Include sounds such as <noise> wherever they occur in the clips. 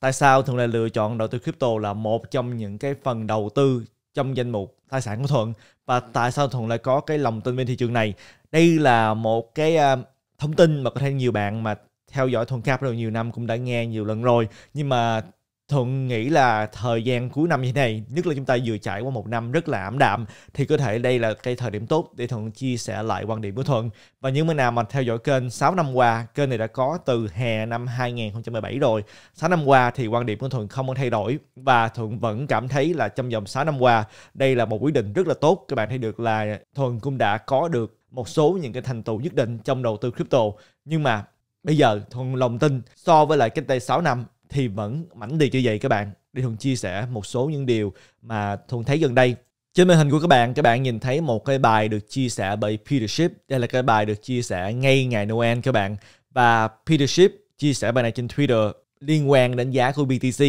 tại sao Thuận lại lựa chọn đầu tư crypto là một trong những cái phần đầu tư trong danh mục tài sản của Thuận và tại sao Thuận lại có cái lòng tin bên thị trường này đây là một cái à, thông tin mà có thể nhiều bạn mà theo dõi Thuận Cap rất nhiều năm cũng đã nghe nhiều lần rồi nhưng mà Thuận nghĩ là thời gian cuối năm như thế này, nhất là chúng ta vừa trải qua một năm rất là ảm đạm, thì có thể đây là cái thời điểm tốt để Thuận chia sẻ lại quan điểm của Thuận. Và những người nào mà theo dõi kênh 6 năm qua, kênh này đã có từ hè năm 2017 rồi. 6 năm qua thì quan điểm của Thuận không có thay đổi và Thuận vẫn cảm thấy là trong vòng 6 năm qua, đây là một quyết định rất là tốt. Các bạn thấy được là Thuận cũng đã có được một số những cái thành tựu nhất định trong đầu tư crypto. Nhưng mà bây giờ Thuận lòng tin so với lại cách đây 6 năm thì vẫn mảnh đi như vậy các bạn để thường chia sẻ một số những điều mà thường thấy gần đây trên màn hình của các bạn các bạn nhìn thấy một cái bài được chia sẻ bởi Peter Schiff đây là cái bài được chia sẻ ngay ngày Noel các bạn và Peter Schiff chia sẻ bài này trên Twitter liên quan đến giá của BTC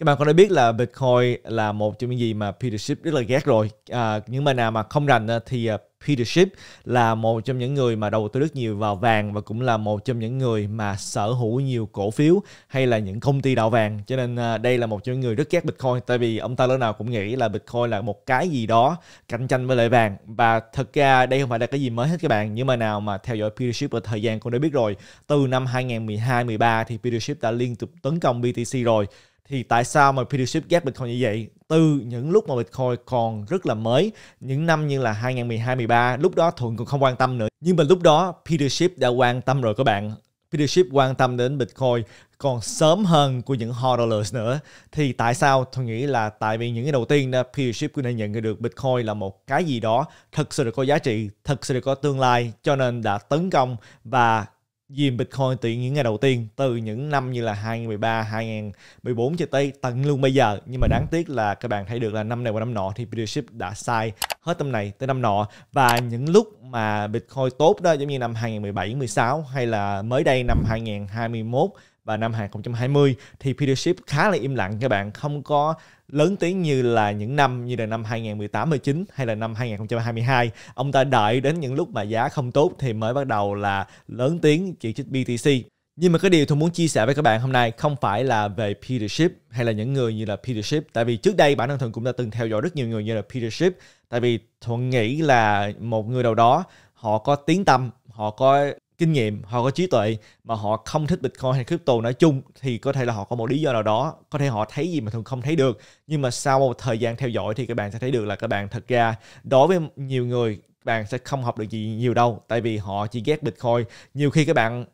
các bạn có đã biết là Bitcoin là một trong những gì mà Peter Schiff rất là ghét rồi à, những bạn nào mà không rành thì à, Peter Schiff là một trong những người mà đầu tư rất nhiều vào vàng và cũng là một trong những người mà sở hữu nhiều cổ phiếu hay là những công ty đạo vàng cho nên à, đây là một trong những người rất ghét Bitcoin tại vì ông ta lúc nào cũng nghĩ là Bitcoin là một cái gì đó cạnh tranh với lại vàng và thật ra đây không phải là cái gì mới hết các bạn nhưng mà nào mà theo dõi Peter Schiff ở thời gian cũng đã biết rồi từ năm 2012-13 thì Peter Schiff đã liên tục tấn công BTC rồi thì tại sao mà leadership gap Bitcoin như vậy? Từ những lúc mà Bitcoin còn rất là mới, những năm như là 2012 2013, lúc đó Thuận cũng không quan tâm nữa. Nhưng mà lúc đó leadership đã quan tâm rồi các bạn. Leadership quan tâm đến Bitcoin còn sớm hơn của những hodlers nữa thì tại sao tôi nghĩ là tại vì những cái đầu tiên là peership cũng đã nhận được bitcoin là một cái gì đó thật sự là có giá trị thật sự là có tương lai cho nên đã tấn công và dìm Bitcoin từ những ngày đầu tiên từ những năm như là 2013, 2014 cho tới tận luôn bây giờ nhưng mà đáng tiếc là các bạn thấy được là năm này qua năm nọ thì leadership đã sai hết năm này tới năm nọ và những lúc mà Bitcoin tốt đó giống như năm 2017, 16 hay là mới đây năm 2021 và năm 2020 thì leadership khá là im lặng các bạn không có lớn tiếng như là những năm như là năm 2018 19 hay là năm 2022 ông ta đợi đến những lúc mà giá không tốt thì mới bắt đầu là lớn tiếng chỉ trích BTC nhưng mà cái điều tôi muốn chia sẻ với các bạn hôm nay không phải là về Peter Schiff hay là những người như là Peter Schiff tại vì trước đây bản thân Thuận cũng đã từng theo dõi rất nhiều người như là Peter Schiff tại vì Thuận nghĩ là một người đầu đó họ có tiếng tâm họ có kinh nghiệm họ có trí tuệ mà họ không thích bitcoin hay crypto nói chung thì có thể là họ có một lý do nào đó có thể họ thấy gì mà thường không thấy được nhưng mà sau một thời gian theo dõi thì các bạn sẽ thấy được là các bạn thật ra đối với nhiều người bạn sẽ không học được gì nhiều đâu tại vì họ chỉ ghét bitcoin nhiều khi các bạn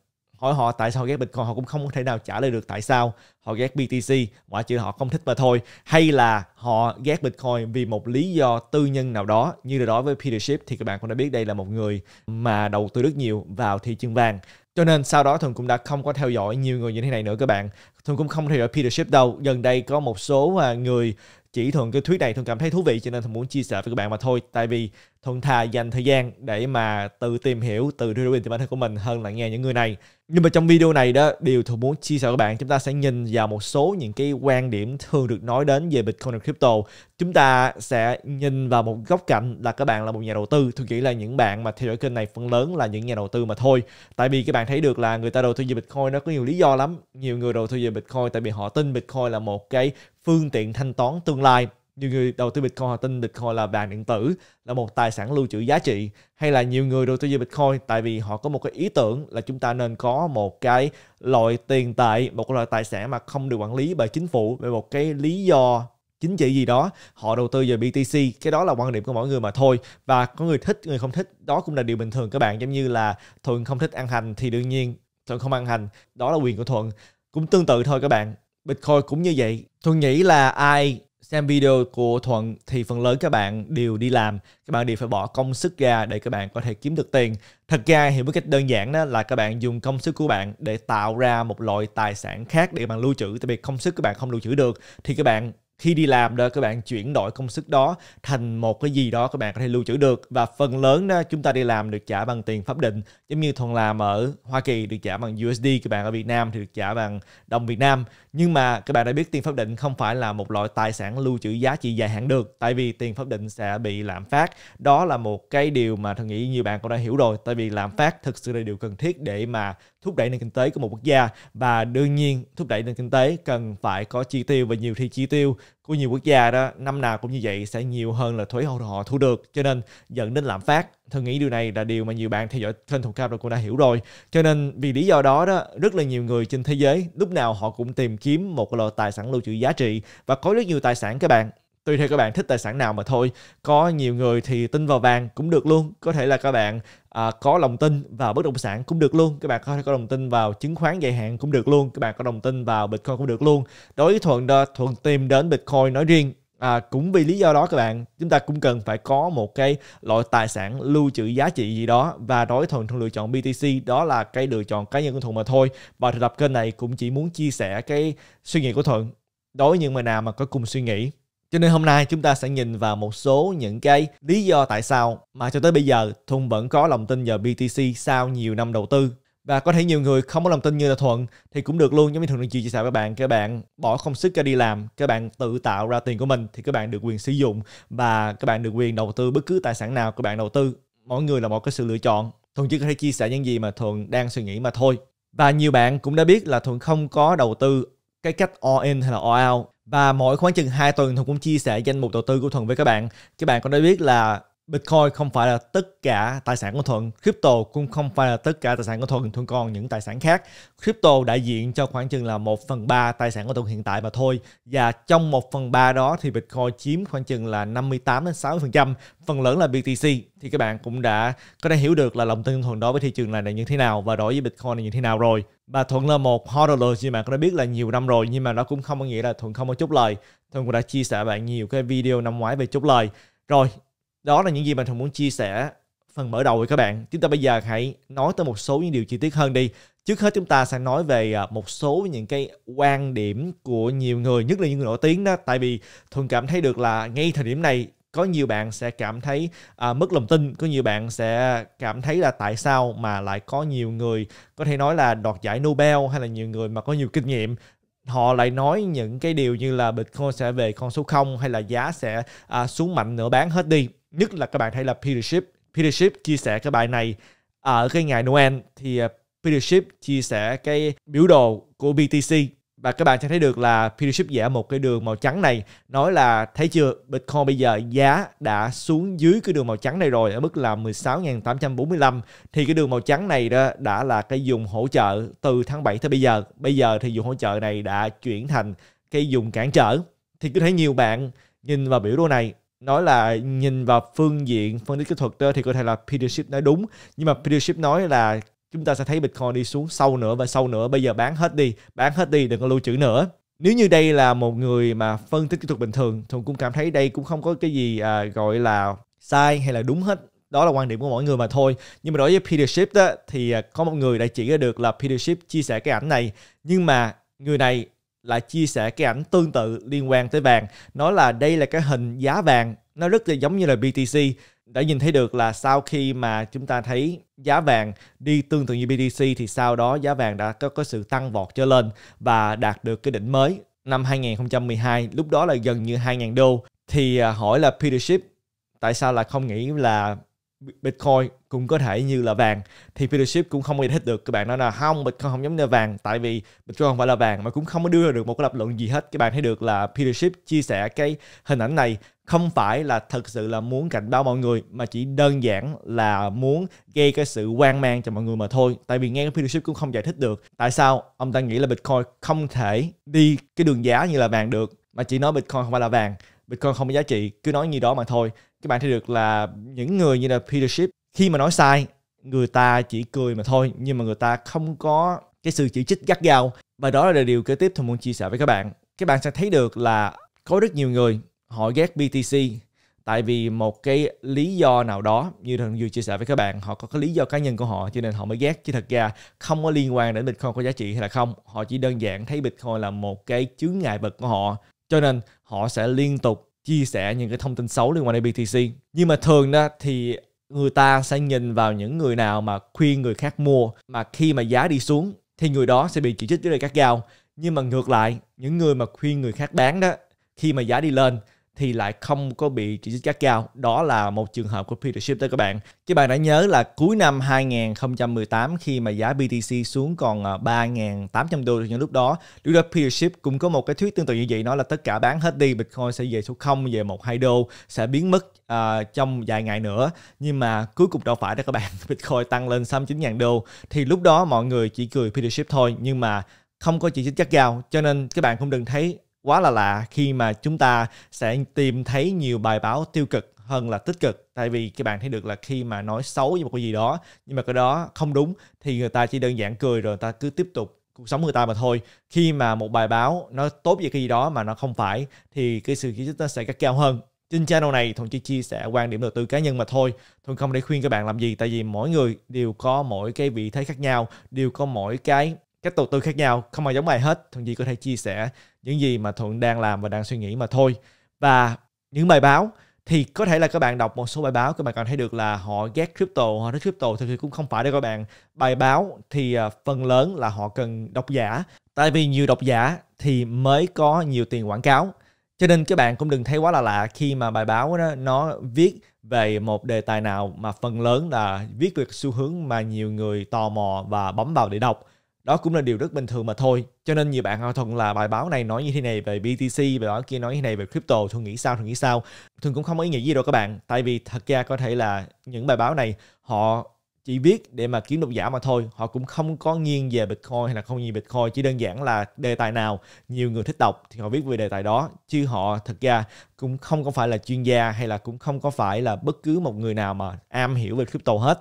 hỏi họ tại sao họ ghét Bitcoin họ cũng không thể nào trả lời được tại sao họ ghét BTC ngoại trừ họ không thích mà thôi hay là họ ghét Bitcoin vì một lý do tư nhân nào đó như là đối với Peter Schiff thì các bạn cũng đã biết đây là một người mà đầu tư rất nhiều vào thị trường vàng cho nên sau đó Thuận cũng đã không có theo dõi nhiều người như thế này nữa các bạn Thuận cũng không theo dõi Peter Schiff đâu gần đây có một số à, người chỉ thường cái thuyết này Thuận cảm thấy thú vị cho nên Thuận muốn chia sẻ với các bạn mà thôi tại vì thuận thà dành thời gian để mà tự tìm hiểu từ review từ bản thân của mình hơn là nghe những người này nhưng mà trong video này đó điều tôi muốn chia sẻ với bạn chúng ta sẽ nhìn vào một số những cái quan điểm thường được nói đến về bitcoin và crypto chúng ta sẽ nhìn vào một góc cạnh là các bạn là một nhà đầu tư tôi nghĩ là những bạn mà theo dõi kênh này phần lớn là những nhà đầu tư mà thôi tại vì các bạn thấy được là người ta đầu tư về bitcoin nó có nhiều lý do lắm nhiều người đầu tư về bitcoin tại vì họ tin bitcoin là một cái phương tiện thanh toán tương lai nhiều người đầu tư Bitcoin họ tin Bitcoin là vàng điện tử là một tài sản lưu trữ giá trị hay là nhiều người đầu tư vào Bitcoin tại vì họ có một cái ý tưởng là chúng ta nên có một cái loại tiền tệ một loại tài sản mà không được quản lý bởi chính phủ về một cái lý do chính trị gì đó họ đầu tư vào BTC cái đó là quan điểm của mỗi người mà thôi và có người thích người không thích đó cũng là điều bình thường các bạn giống như là thuận không thích ăn hành thì đương nhiên thuận không ăn hành đó là quyền của thuận cũng tương tự thôi các bạn Bitcoin cũng như vậy. Thuận nghĩ là ai xem video của Thuận thì phần lớn các bạn đều đi làm, các bạn đều phải bỏ công sức ra để các bạn có thể kiếm được tiền. Thật ra hiểu một cách đơn giản đó là các bạn dùng công sức của bạn để tạo ra một loại tài sản khác để bạn lưu trữ, tại vì công sức các bạn không lưu trữ được thì các bạn khi đi làm đó các bạn chuyển đổi công sức đó thành một cái gì đó các bạn có thể lưu trữ được và phần lớn đó chúng ta đi làm được trả bằng tiền pháp định giống như thuần làm ở Hoa Kỳ được trả bằng USD các bạn ở Việt Nam thì được trả bằng đồng Việt Nam nhưng mà các bạn đã biết tiền pháp định không phải là một loại tài sản lưu trữ giá trị dài hạn được tại vì tiền pháp định sẽ bị lạm phát đó là một cái điều mà tôi nghĩ nhiều bạn cũng đã hiểu rồi tại vì lạm phát thực sự là điều cần thiết để mà thúc đẩy nền kinh tế của một quốc gia và đương nhiên thúc đẩy nền kinh tế cần phải có chi tiêu và nhiều khi chi tiêu của nhiều quốc gia đó năm nào cũng như vậy sẽ nhiều hơn là thuế họ thu được cho nên dẫn đến lạm phát tôi nghĩ điều này là điều mà nhiều bạn theo dõi kênh thuộc cao cũng đã hiểu rồi cho nên vì lý do đó đó rất là nhiều người trên thế giới lúc nào họ cũng tìm kiếm một loại tài sản lưu trữ giá trị và có rất nhiều tài sản các bạn tùy theo các bạn thích tài sản nào mà thôi có nhiều người thì tin vào vàng cũng được luôn có thể là các bạn à, có lòng tin vào bất động sản cũng được luôn các bạn có thể có lòng tin vào chứng khoán dài hạn cũng được luôn các bạn có lòng tin vào bitcoin cũng được luôn đối với thuận thuận tìm đến bitcoin nói riêng À, cũng vì lý do đó các bạn chúng ta cũng cần phải có một cái loại tài sản lưu trữ giá trị gì đó và đối với thuận thuận lựa chọn BTC đó là cái lựa chọn cá nhân của thuận mà thôi và thực tập kênh này cũng chỉ muốn chia sẻ cái suy nghĩ của thuận đối với những người nào mà có cùng suy nghĩ cho nên hôm nay chúng ta sẽ nhìn vào một số những cái lý do tại sao mà cho tới bây giờ Thuận vẫn có lòng tin vào BTC sau nhiều năm đầu tư. Và có thể nhiều người không có lòng tin như là Thuận thì cũng được luôn giống như Thuận đang chia sẻ với bạn. Các bạn bỏ công sức ra đi làm, các bạn tự tạo ra tiền của mình thì các bạn được quyền sử dụng và các bạn được quyền đầu tư bất cứ tài sản nào các bạn đầu tư. Mỗi người là một cái sự lựa chọn. Thuận chỉ có thể chia sẻ những gì mà Thuận đang suy nghĩ mà thôi. Và nhiều bạn cũng đã biết là Thuận không có đầu tư cái cách all in hay là all out và mỗi khoảng chừng 2 tuần Thuần cũng chia sẻ danh mục đầu tư của Thuần với các bạn. Các bạn cũng đã biết là Bitcoin không phải là tất cả tài sản của Thuận, crypto cũng không phải là tất cả tài sản của Thuận, Thuận còn những tài sản khác. Crypto đại diện cho khoảng chừng là 1 phần 3 tài sản của Thuận hiện tại mà thôi. Và trong 1 phần 3 đó thì Bitcoin chiếm khoảng chừng là 58 đến 60%, phần lớn là BTC. Thì các bạn cũng đã có thể hiểu được là lòng tin Thuận đối với thị trường này là như thế nào và đối với Bitcoin là như thế nào rồi. Và Thuận là một hodler như bạn có đã biết là nhiều năm rồi nhưng mà nó cũng không có nghĩa là Thuận không có chút lời. Thuận cũng đã chia sẻ bạn nhiều cái video năm ngoái về chút lời. Rồi, đó là những gì mà Hồng muốn chia sẻ phần mở đầu với các bạn. Chúng ta bây giờ hãy nói tới một số những điều chi tiết hơn đi. Trước hết chúng ta sẽ nói về à, một số những cái quan điểm của nhiều người, nhất là những người nổi tiếng đó. Tại vì thường cảm thấy được là ngay thời điểm này có nhiều bạn sẽ cảm thấy à, mất lòng tin có nhiều bạn sẽ cảm thấy là tại sao mà lại có nhiều người có thể nói là đoạt giải Nobel hay là nhiều người mà có nhiều kinh nghiệm họ lại nói những cái điều như là Bitcoin sẽ về con số 0 hay là giá sẽ à, xuống mạnh nữa bán hết đi nhất là các bạn thấy là Peter Schiff Peter Schiff chia sẻ cái bài này ở cái ngày Noel thì à, Peter Schiff chia sẻ cái biểu đồ của BTC và các bạn sẽ thấy được là Peter Schiff vẽ một cái đường màu trắng này nói là thấy chưa Bitcoin bây giờ giá đã xuống dưới cái đường màu trắng này rồi ở mức là 16.845 thì cái đường màu trắng này đó đã là cái dùng hỗ trợ từ tháng 7 tới bây giờ bây giờ thì dùng hỗ trợ này đã chuyển thành cái dùng cản trở thì cứ thấy nhiều bạn nhìn vào biểu đồ này nói là nhìn vào phương diện phân tích kỹ thuật đó thì có thể là Peter Schiff nói đúng nhưng mà Peter Schiff nói là chúng ta sẽ thấy Bitcoin đi xuống sâu nữa và sâu nữa bây giờ bán hết đi bán hết đi đừng có lưu trữ nữa nếu như đây là một người mà phân tích kỹ thuật bình thường thì cũng cảm thấy đây cũng không có cái gì à, gọi là sai hay là đúng hết đó là quan điểm của mọi người mà thôi nhưng mà đối với Peter Schiff đó, thì à, có một người đã chỉ ra được là Peter Schiff chia sẻ cái ảnh này nhưng mà người này là chia sẻ cái ảnh tương tự liên quan tới vàng nói là đây là cái hình giá vàng nó rất là giống như là BTC đã nhìn thấy được là sau khi mà chúng ta thấy giá vàng đi tương tự như BTC thì sau đó giá vàng đã có, có sự tăng vọt trở lên và đạt được cái đỉnh mới năm 2012 lúc đó là gần như 2.000 đô thì à, hỏi là Peter Schiff tại sao là không nghĩ là Bitcoin cũng có thể như là vàng thì Peter Schiff cũng không giải thích được các bạn nói là không Bitcoin không giống như vàng tại vì Bitcoin không phải là vàng mà cũng không có đưa ra được một cái lập luận gì hết các bạn thấy được là Peter Schiff chia sẻ cái hình ảnh này không phải là thật sự là muốn cảnh báo mọi người mà chỉ đơn giản là muốn gây cái sự hoang mang cho mọi người mà thôi tại vì nghe Peter Schiff cũng không giải thích được tại sao ông ta nghĩ là Bitcoin không thể đi cái đường giá như là vàng được mà chỉ nói Bitcoin không phải là vàng Bitcoin không có giá trị cứ nói như đó mà thôi các bạn thấy được là những người như là Peter Schiff khi mà nói sai người ta chỉ cười mà thôi nhưng mà người ta không có cái sự chỉ trích gắt gao và đó là điều kế tiếp tôi muốn chia sẻ với các bạn các bạn sẽ thấy được là có rất nhiều người họ ghét BTC tại vì một cái lý do nào đó như thần vừa chia sẻ với các bạn họ có cái lý do cá nhân của họ cho nên họ mới ghét chứ thật ra không có liên quan đến bitcoin có giá trị hay là không họ chỉ đơn giản thấy bitcoin là một cái chướng ngại vật của họ cho nên họ sẽ liên tục chia sẻ những cái thông tin xấu liên quan đến BTC nhưng mà thường đó thì người ta sẽ nhìn vào những người nào mà khuyên người khác mua mà khi mà giá đi xuống thì người đó sẽ bị chỉ trích với lời cắt gao nhưng mà ngược lại những người mà khuyên người khác bán đó khi mà giá đi lên thì lại không có bị chỉ trích gắt gao. Đó là một trường hợp của Peter Schiff Shifter các bạn. Các bạn đã nhớ là cuối năm 2018 khi mà giá BTC xuống còn 3.800 ờ, đô những lúc đó, lúc đó Peter Schiff cũng có một cái thuyết tương tự như vậy, nói là tất cả bán hết đi, Bitcoin sẽ về số 0, về 1, 2 đô, sẽ biến mất uh, trong vài ngày nữa. Nhưng mà cuối cùng đâu phải đó các bạn, <laughs> Bitcoin tăng lên 69.000 đô. Thì lúc đó mọi người chỉ cười Peter Schiff thôi, nhưng mà không có chỉ trích gắt gao cho nên các bạn cũng đừng thấy quá là lạ khi mà chúng ta sẽ tìm thấy nhiều bài báo tiêu cực hơn là tích cực tại vì các bạn thấy được là khi mà nói xấu về một cái gì đó nhưng mà cái đó không đúng thì người ta chỉ đơn giản cười rồi người ta cứ tiếp tục cuộc sống người ta mà thôi khi mà một bài báo nó tốt về cái gì đó mà nó không phải thì cái sự chỉ trích nó sẽ cắt cao hơn trên channel này thuận chỉ chia sẻ quan điểm đầu tư cá nhân mà thôi thuận không để khuyên các bạn làm gì tại vì mỗi người đều có mỗi cái vị thế khác nhau đều có mỗi cái cách đầu tư khác nhau không ai giống ai hết thuận chỉ có thể chia sẻ những gì mà thuận đang làm và đang suy nghĩ mà thôi và những bài báo thì có thể là các bạn đọc một số bài báo các bạn cảm thấy được là họ ghét crypto họ thích crypto thực sự cũng không phải đâu các bạn bài báo thì à, phần lớn là họ cần độc giả tại vì nhiều độc giả thì mới có nhiều tiền quảng cáo cho nên các bạn cũng đừng thấy quá là lạ khi mà bài báo đó nó viết về một đề tài nào mà phần lớn là viết về xu hướng mà nhiều người tò mò và bấm vào để đọc đó cũng là điều rất bình thường mà thôi cho nên nhiều bạn hỏi thuận là bài báo này nói như thế này về BTC bài báo kia nói như thế này về crypto thường nghĩ sao thường nghĩ sao thường cũng không có ý nghĩa gì đâu các bạn tại vì thật ra có thể là những bài báo này họ chỉ viết để mà kiếm độc giả mà thôi họ cũng không có nghiêng về bitcoin hay là không nghiêng bitcoin chỉ đơn giản là đề tài nào nhiều người thích đọc thì họ viết về đề tài đó chứ họ thật ra cũng không có phải là chuyên gia hay là cũng không có phải là bất cứ một người nào mà am hiểu về crypto hết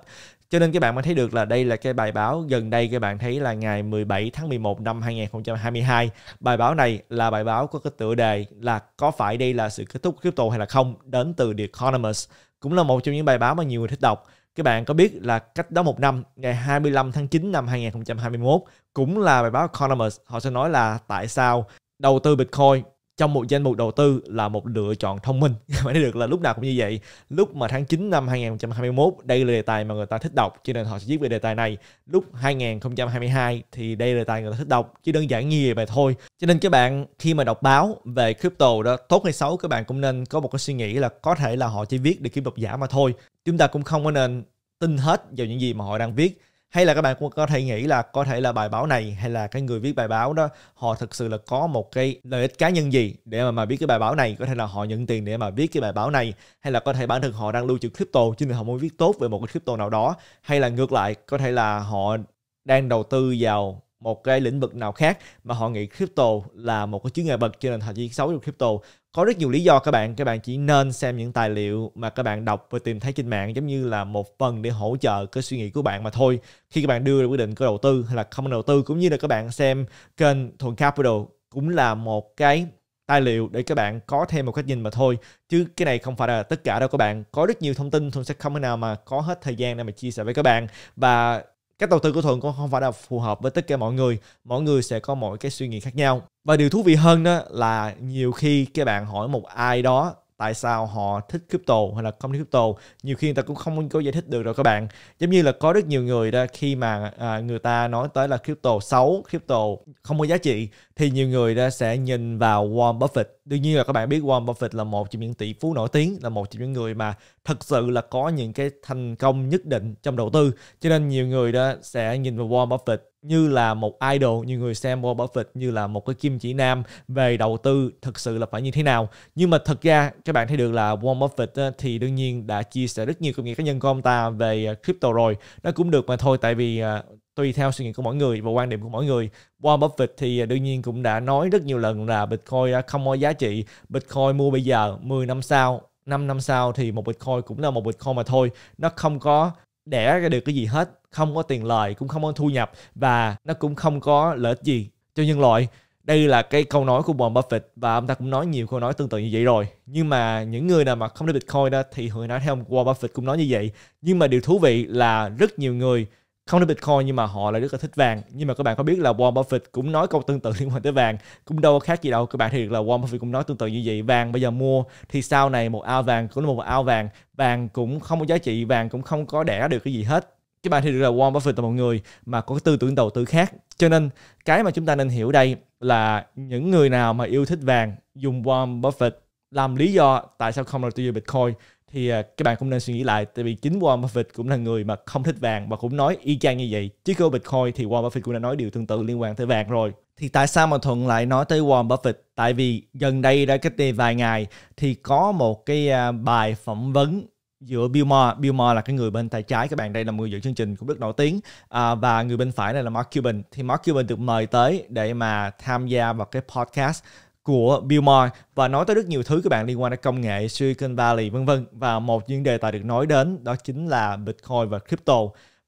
cho nên các bạn mới thấy được là đây là cái bài báo gần đây các bạn thấy là ngày 17 tháng 11 năm 2022. Bài báo này là bài báo có cái tựa đề là có phải đây là sự kết thúc crypto hay là không đến từ The Economist. Cũng là một trong những bài báo mà nhiều người thích đọc các bạn có biết là cách đó một năm, ngày 25 tháng 9 năm 2021, cũng là bài báo Economist, họ sẽ nói là tại sao đầu tư Bitcoin trong một danh mục đầu tư là một lựa chọn thông minh <laughs> phải được là lúc nào cũng như vậy lúc mà tháng 9 năm 2021 đây là đề tài mà người ta thích đọc cho nên họ sẽ viết về đề tài này lúc 2022 thì đây là đề tài người ta thích đọc chứ đơn giản như vậy thôi cho nên các bạn khi mà đọc báo về crypto đó tốt hay xấu các bạn cũng nên có một cái suy nghĩ là có thể là họ chỉ viết để kiếm độc giả mà thôi chúng ta cũng không có nên tin hết vào những gì mà họ đang viết hay là các bạn cũng có thể nghĩ là có thể là bài báo này hay là cái người viết bài báo đó họ thực sự là có một cái lợi ích cá nhân gì để mà mà viết cái bài báo này có thể là họ nhận tiền để mà viết cái bài báo này hay là có thể bản thân họ đang lưu trữ crypto chứ họ muốn viết tốt về một cái crypto nào đó hay là ngược lại có thể là họ đang đầu tư vào một cái lĩnh vực nào khác mà họ nghĩ crypto là một cái chướng ngại bậc cho nên họ chỉ xấu trong crypto có rất nhiều lý do các bạn các bạn chỉ nên xem những tài liệu mà các bạn đọc và tìm thấy trên mạng giống như là một phần để hỗ trợ cái suy nghĩ của bạn mà thôi khi các bạn đưa ra quyết định có đầu tư hay là không đầu tư cũng như là các bạn xem kênh thuần capital cũng là một cái tài liệu để các bạn có thêm một cách nhìn mà thôi chứ cái này không phải là tất cả đâu các bạn có rất nhiều thông tin tôi sẽ không thể nào mà có hết thời gian để mà chia sẻ với các bạn và cách đầu tư của thuận cũng không phải là phù hợp với tất cả mọi người mọi người sẽ có mọi cái suy nghĩ khác nhau và điều thú vị hơn đó là nhiều khi các bạn hỏi một ai đó tại sao họ thích crypto hay là không thích crypto nhiều khi người ta cũng không có giải thích được rồi các bạn giống như là có rất nhiều người đó khi mà à, người ta nói tới là crypto xấu crypto không có giá trị thì nhiều người đã sẽ nhìn vào Warren Buffett đương nhiên là các bạn biết Warren Buffett là một trong những tỷ phú nổi tiếng là một trong những người mà thật sự là có những cái thành công nhất định trong đầu tư cho nên nhiều người đó sẽ nhìn vào Warren Buffett như là một idol như người xem Warren Buffett như là một cái kim chỉ nam về đầu tư thực sự là phải như thế nào nhưng mà thật ra các bạn thấy được là Warren Buffett thì đương nhiên đã chia sẻ rất nhiều công nghệ cá nhân của ông ta về à, crypto rồi nó cũng được mà thôi tại vì à, tùy theo suy nghĩ của mỗi người và quan điểm của mỗi người Warren Buffett thì đương nhiên cũng đã nói rất nhiều lần là Bitcoin à, không có giá trị Bitcoin mua bây giờ 10 năm sau 5 năm sau thì một Bitcoin cũng là một Bitcoin mà thôi. Nó không có đẻ ra được cái gì hết không có tiền lời cũng không có thu nhập và nó cũng không có lợi ích gì cho nhân loại đây là cái câu nói của Warren Buffett và ông ta cũng nói nhiều câu nói tương tự như vậy rồi nhưng mà những người nào mà không thích Bitcoin đó thì hồi nãy theo ông Warren Buffett cũng nói như vậy nhưng mà điều thú vị là rất nhiều người không đến Bitcoin nhưng mà họ lại rất là thích vàng nhưng mà các bạn có biết là Warren Buffett cũng nói câu tương tự liên quan tới vàng cũng đâu khác gì đâu các bạn thì là Warren Buffett cũng nói tương tự như vậy vàng bây giờ mua thì sau này một ao vàng cũng là một ao vàng vàng cũng không có giá trị vàng cũng không có đẻ được cái gì hết các bạn thì được là Warren Buffett là một người mà có tư tưởng đầu tư khác cho nên cái mà chúng ta nên hiểu đây là những người nào mà yêu thích vàng dùng Warren Buffett làm lý do tại sao không đầu tư vào Bitcoin thì à, các bạn cũng nên suy nghĩ lại tại vì chính Warren Buffett cũng là người mà không thích vàng và cũng nói y chang như vậy chứ cơ Bitcoin thì Warren Buffett cũng đã nói điều tương tự liên quan tới vàng rồi thì tại sao mà Thuận lại nói tới Warren Buffett tại vì gần đây đã cách đây vài ngày thì có một cái à, bài phỏng vấn giữa Bill Maher, Bill Maher là cái người bên tay trái các bạn đây là người dẫn chương trình cũng rất nổi tiếng à, và người bên phải này là Mark Cuban thì Mark Cuban được mời tới để mà tham gia vào cái podcast của Bill Billmore và nói tới rất nhiều thứ các bạn liên quan đến công nghệ Silicon Valley vân vân và một chuyên đề tài được nói đến đó chính là Bitcoin và crypto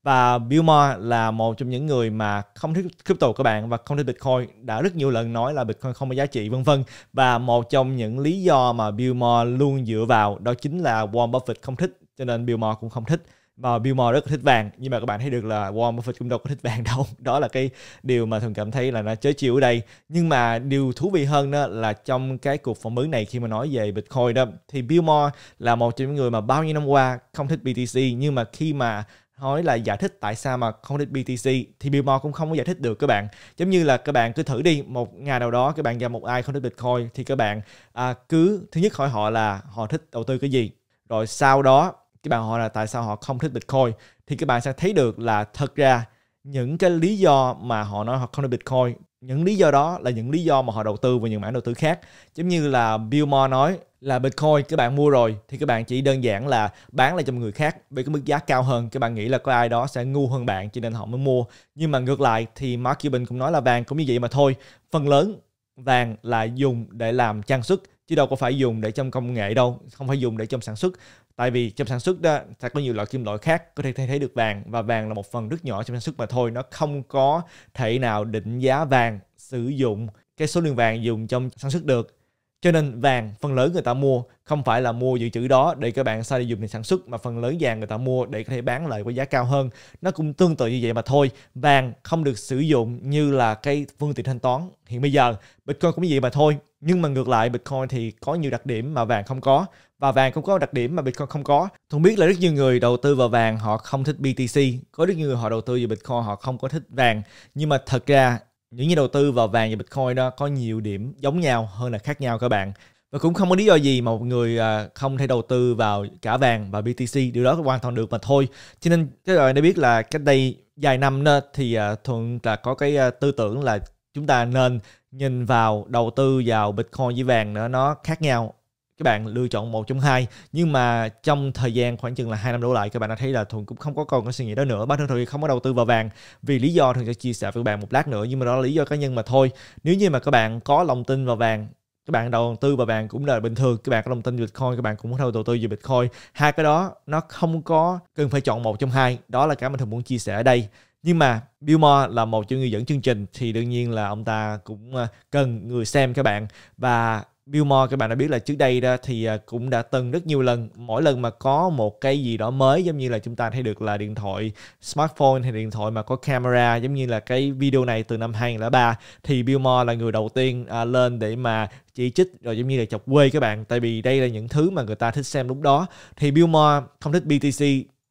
và Bill Billmore là một trong những người mà không thích crypto các bạn và không thích Bitcoin đã rất nhiều lần nói là Bitcoin không có giá trị vân vân và một trong những lý do mà Bill Billmore luôn dựa vào đó chính là Warren Buffett không thích cho nên Bill Billmore cũng không thích mà Bill Moore rất là thích vàng nhưng mà các bạn thấy được là Warren Buffett cũng đâu có thích vàng <laughs> đâu đó là cái điều mà thường cảm thấy là nó chớ chịu ở đây nhưng mà điều thú vị hơn đó là trong cái cuộc phỏng vấn này khi mà nói về Bitcoin đó thì Bill Moore là một trong những người mà bao nhiêu năm qua không thích BTC nhưng mà khi mà nói là giải thích tại sao mà không thích BTC thì Bill Moore cũng không có giải thích được các bạn giống như là các bạn cứ thử đi một ngày nào đó các bạn gặp một ai không thích Bitcoin thì các bạn à, cứ thứ nhất hỏi họ là họ thích đầu tư cái gì rồi sau đó các bạn hỏi là tại sao họ không thích Bitcoin thì các bạn sẽ thấy được là thật ra những cái lý do mà họ nói họ không thích Bitcoin những lý do đó là những lý do mà họ đầu tư vào những mảng đầu tư khác giống như là Bill Moore nói là Bitcoin các bạn mua rồi thì các bạn chỉ đơn giản là bán lại cho người khác với cái mức giá cao hơn các bạn nghĩ là có ai đó sẽ ngu hơn bạn cho nên họ mới mua nhưng mà ngược lại thì Mark Cuban cũng nói là vàng cũng như vậy mà thôi phần lớn vàng là dùng để làm trang sức chứ đâu có phải dùng để trong công nghệ đâu không phải dùng để trong sản xuất tại vì trong sản xuất đó sẽ có nhiều loại kim loại khác có thể thay thế được vàng và vàng là một phần rất nhỏ trong sản xuất mà thôi nó không có thể nào định giá vàng sử dụng cái số lượng vàng dùng trong sản xuất được cho nên vàng phần lớn người ta mua không phải là mua dự trữ đó để các bạn sau đi dùng để sản xuất mà phần lớn vàng người ta mua để có thể bán lại với giá cao hơn. Nó cũng tương tự như vậy mà thôi. Vàng không được sử dụng như là cái phương tiện thanh toán hiện bây giờ. Bitcoin cũng như vậy mà thôi nhưng mà ngược lại Bitcoin thì có nhiều đặc điểm mà vàng không có và vàng cũng có đặc điểm mà Bitcoin không có. Thuận biết là rất nhiều người đầu tư vào vàng họ không thích BTC, có rất nhiều người họ đầu tư vào Bitcoin họ không có thích vàng. Nhưng mà thật ra những nhà đầu tư vào vàng và Bitcoin đó có nhiều điểm giống nhau hơn là khác nhau các bạn. Và cũng không có lý do gì mà một người à, không thể đầu tư vào cả vàng và BTC, điều đó hoàn toàn được mà thôi. Cho nên các bạn đã biết là cách đây dài năm đó, thì à, Thuận là có cái à, tư tưởng là chúng ta nên nhìn vào đầu tư vào Bitcoin với vàng nữa nó khác nhau các bạn lựa chọn một trong hai nhưng mà trong thời gian khoảng chừng là hai năm đổ lại các bạn đã thấy là thường cũng không có còn cái suy nghĩ đó nữa bác thường thường không có đầu tư vào vàng vì lý do thường sẽ chia sẻ với các bạn một lát nữa nhưng mà đó là lý do cá nhân mà thôi nếu như mà các bạn có lòng tin vào vàng các bạn đầu tư vào vàng cũng là bình thường các bạn có lòng tin về bitcoin các bạn cũng có đầu tư về bitcoin hai cái đó nó không có cần phải chọn một trong hai đó là cái mình thường muốn chia sẻ ở đây nhưng mà Bill Moore là một trong người dẫn chương trình thì đương nhiên là ông ta cũng ờ, cần người xem các bạn và Bill Moore các bạn đã biết là trước đây đó thì ờ, cũng đã từng rất nhiều lần mỗi lần mà có một cái gì đó mới giống như là chúng ta thấy được là điện thoại smartphone hay điện thoại mà có camera giống như là cái video này từ năm 2003 thì Bill Moore là người đầu tiên ờ, lên để mà chỉ trích rồi giống như là chọc quê các bạn tại vì đây là những thứ mà người ta thích xem lúc đó thì Bill Moore không thích BTC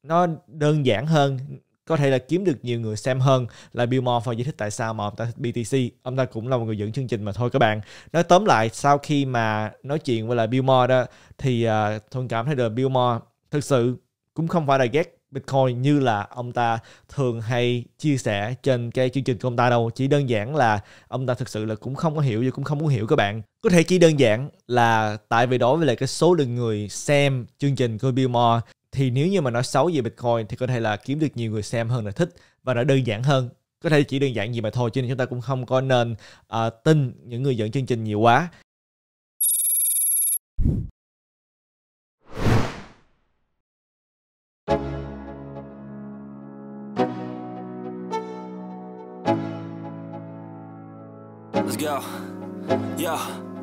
nó đơn giản hơn có thể là kiếm được nhiều người xem hơn là Bill Moore phải giải thích tại sao mà ông ta thích BTC ông ta cũng là một người dẫn chương trình mà thôi các bạn nói tóm lại sau khi mà nói chuyện với lại Bill Moore đó thì uh, à, thuận cảm thấy được Bill Moore thực sự cũng không phải là ghét Bitcoin như là ông ta thường hay chia sẻ trên cái chương trình của ông ta đâu chỉ đơn giản là ông ta thực sự là cũng không có hiểu và cũng không muốn hiểu các bạn có thể chỉ đơn giản là tại vì đối với lại cái số lượng người xem chương trình của Bill Moore thì nếu như mà nói xấu về Bitcoin thì có thể là kiếm được nhiều người xem hơn là thích và nó đơn giản hơn có thể chỉ đơn giản gì mà thôi cho nên chúng ta cũng không có nên uh, tin những người dẫn chương trình nhiều quá Let's go. Yeah.